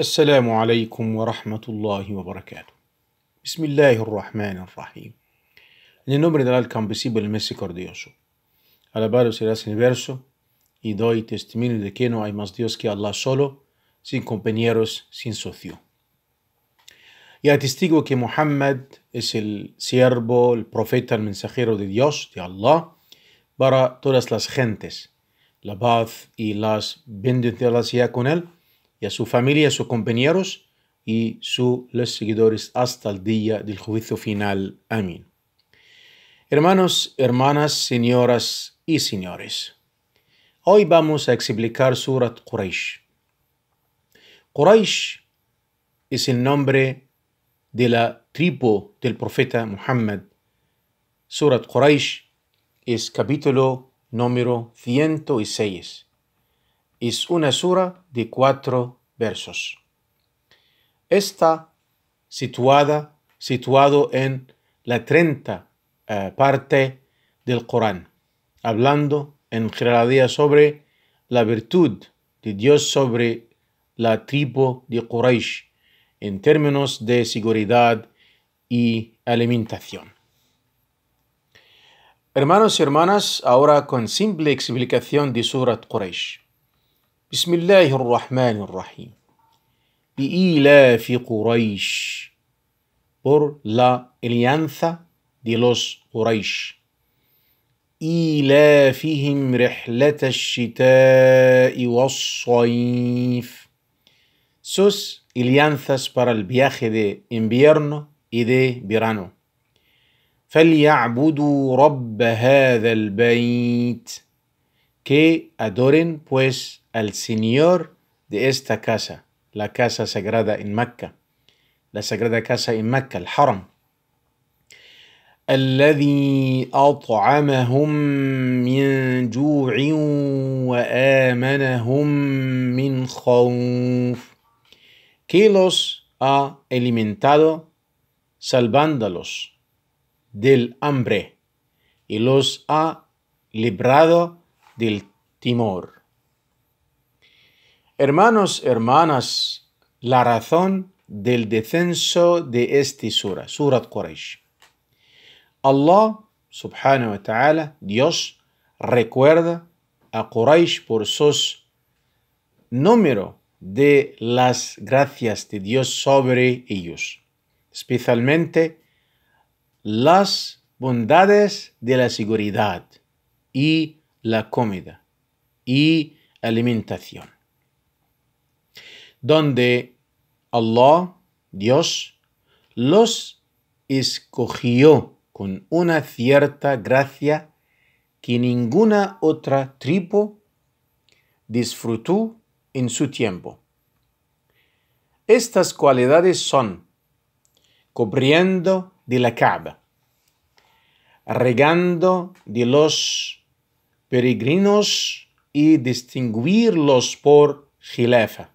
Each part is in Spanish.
السلام عليكم wa الله وبركاته بسم الله الرحمن الرحيم En el nombre del el Misericordioso. Alabado serás el verso y doy testimonio de que no hay más Dios que Allah solo, sin compañeros, sin socio. Ya testigo que Muhammad es el siervo, el profeta, el mensajero de Dios, de Allah, para todas las gentes. La paz y las bendiciones sea con él y a su familia, a sus compañeros y sus seguidores hasta el día del juicio final. Amén. Hermanos, hermanas, señoras y señores, hoy vamos a explicar Surat Quraysh. Quraysh es el nombre de la tribu del profeta Muhammad. Surat Quraysh es capítulo número 106. Es una sura de cuatro versos. Está situada, situado en la 30 eh, parte del Corán, hablando en generalidad sobre la virtud de Dios sobre la tribu de Quraysh en términos de seguridad y alimentación. Hermanos y hermanas, ahora con simple explicación de Surat Quraysh. بسم الله الرحمن الرحيم بإيلاف قريش por la alianza de los قريش إيلافهم رحلة الشتاء والصيف sus alianzas para el viaje de invierno y de verano فليعبدوا رب هذا البيت que adoren pues al Señor de esta casa, la casa sagrada en Mecca, la sagrada casa en Mecca, el Haram. El أطعمهم que los ha alimentado salvándolos del hambre y los ha librado del timor. Hermanos, hermanas, la razón del descenso de este sura, Surat Quraysh. Allah subhanahu wa ta'ala, Dios, recuerda a Quraysh por sus número de las gracias de Dios sobre ellos, especialmente las bondades de la seguridad y la comida y alimentación donde Allah, Dios, los escogió con una cierta gracia que ninguna otra tribu disfrutó en su tiempo. Estas cualidades son cubriendo de la Kaaba, regando de los peregrinos y distinguirlos por Gilefa,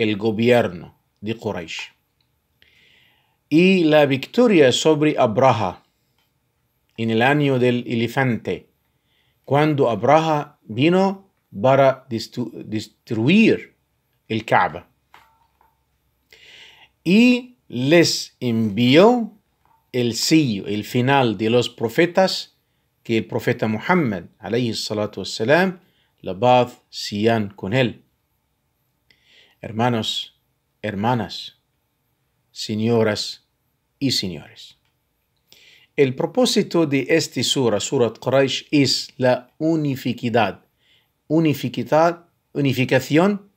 el gobierno de Quraysh. Y la victoria sobre Abraha en el año del elefante, cuando Abraha vino para destruir el Kaaba. Y les envió el sello, el final de los profetas, que el profeta Muhammad, alayhi salatu la paz sian con él hermanos, hermanas, señoras y señores. El propósito de este sura, Surat Quraysh, es la unificidad, unificidad, unificación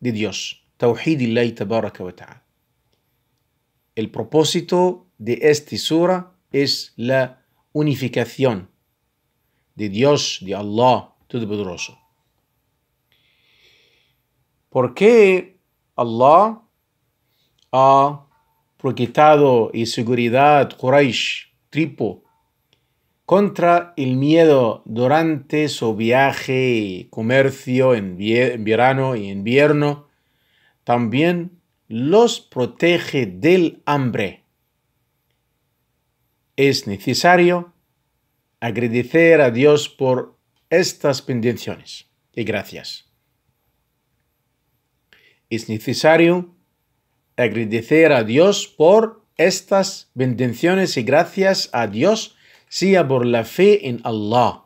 de Dios. Tawhid illahi tabaraka wa El propósito de este sura es la unificación de Dios, de Allah, Todopoderoso. ¿Por qué Allah ha proyectado y seguridad Quraysh, tripo, contra el miedo durante su viaje y comercio en verano y invierno? También los protege del hambre. Es necesario agradecer a Dios por estas bendiciones y gracias es necesario agradecer a Dios por estas bendiciones y gracias a Dios sea por la fe en Allah,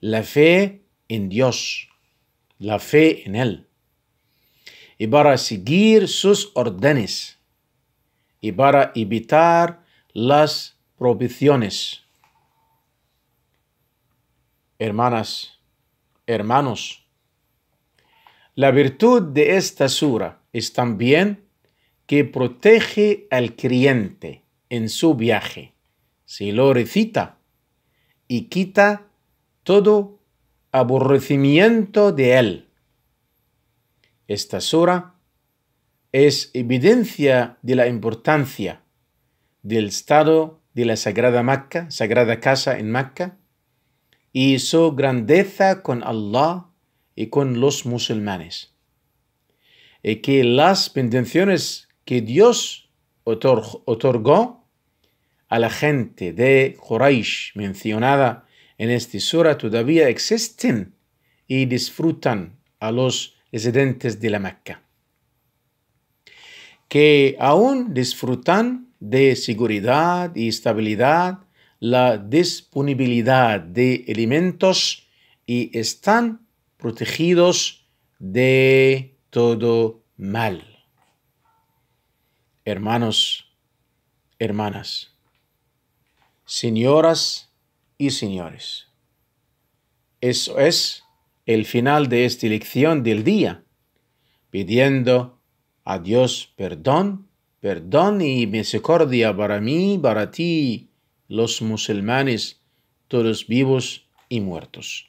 la fe en Dios, la fe en Él, y para seguir sus órdenes, y para evitar las prohibiciones. Hermanas, hermanos, la virtud de esta sura es también que protege al creyente en su viaje, si lo recita, y quita todo aborrecimiento de él. Esta sura es evidencia de la importancia del estado de la Sagrada Mecca, Sagrada Casa en Mecca, y su grandeza con Allah y con los musulmanes. Y que las bendiciones que Dios otorgó a la gente de Quraysh mencionada en esta sura todavía existen y disfrutan a los residentes de la Meca, que aún disfrutan de seguridad y estabilidad la disponibilidad de alimentos y están protegidos de todo mal. Hermanos, hermanas, señoras y señores. Eso es el final de esta lección del día, pidiendo a Dios perdón, perdón y misericordia para mí, para ti, los musulmanes, todos vivos y muertos.